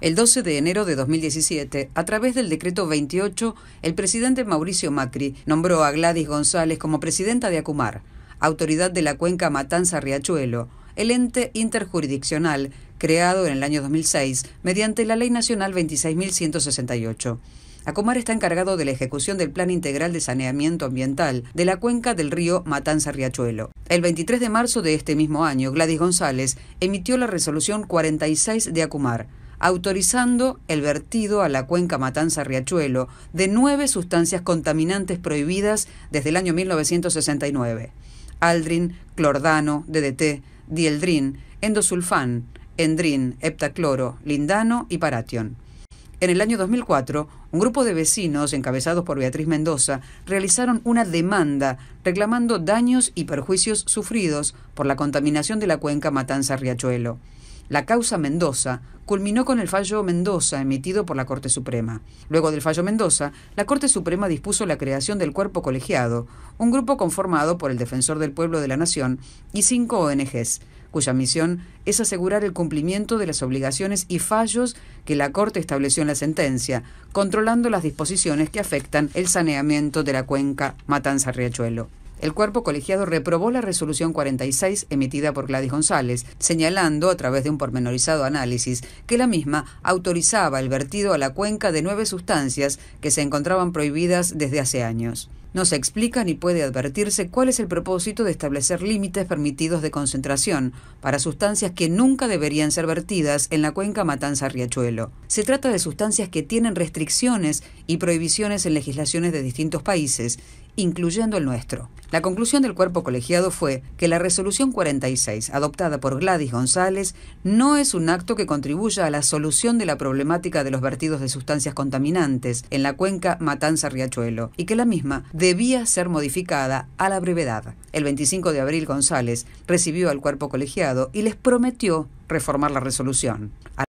El 12 de enero de 2017, a través del decreto 28, el presidente Mauricio Macri nombró a Gladys González como presidenta de Acumar, autoridad de la cuenca Matanza-Riachuelo, el ente interjurisdiccional creado en el año 2006 mediante la Ley Nacional 26.168. ACUMAR está encargado de la ejecución del Plan Integral de Saneamiento Ambiental de la cuenca del río Matanza-Riachuelo. El 23 de marzo de este mismo año, Gladys González emitió la resolución 46 de Acumar autorizando el vertido a la cuenca Matanza Riachuelo de nueve sustancias contaminantes prohibidas desde el año 1969. Aldrin, clordano, DDT, dieldrin, endosulfán, endrin, heptacloro, lindano y paration. En el año 2004, un grupo de vecinos, encabezados por Beatriz Mendoza, realizaron una demanda reclamando daños y perjuicios sufridos por la contaminación de la cuenca Matanza-Riachuelo. La causa Mendoza culminó con el fallo Mendoza emitido por la Corte Suprema. Luego del fallo Mendoza, la Corte Suprema dispuso la creación del cuerpo colegiado, un grupo conformado por el Defensor del Pueblo de la Nación y cinco ONGs, cuya misión es asegurar el cumplimiento de las obligaciones y fallos que la Corte estableció en la sentencia, controlando las disposiciones que afectan el saneamiento de la cuenca Matanza-Riachuelo. El cuerpo colegiado reprobó la resolución 46 emitida por Gladys González, señalando, a través de un pormenorizado análisis, que la misma autorizaba el vertido a la cuenca de nueve sustancias que se encontraban prohibidas desde hace años. No se explica ni puede advertirse cuál es el propósito de establecer límites permitidos de concentración para sustancias que nunca deberían ser vertidas en la cuenca Matanza-Riachuelo. Se trata de sustancias que tienen restricciones y prohibiciones en legislaciones de distintos países, incluyendo el nuestro. La conclusión del cuerpo colegiado fue que la resolución 46, adoptada por Gladys González, no es un acto que contribuya a la solución de la problemática de los vertidos de sustancias contaminantes en la cuenca Matanza-Riachuelo y que la misma debía ser modificada a la brevedad. El 25 de abril González recibió al cuerpo colegiado y les prometió reformar la resolución.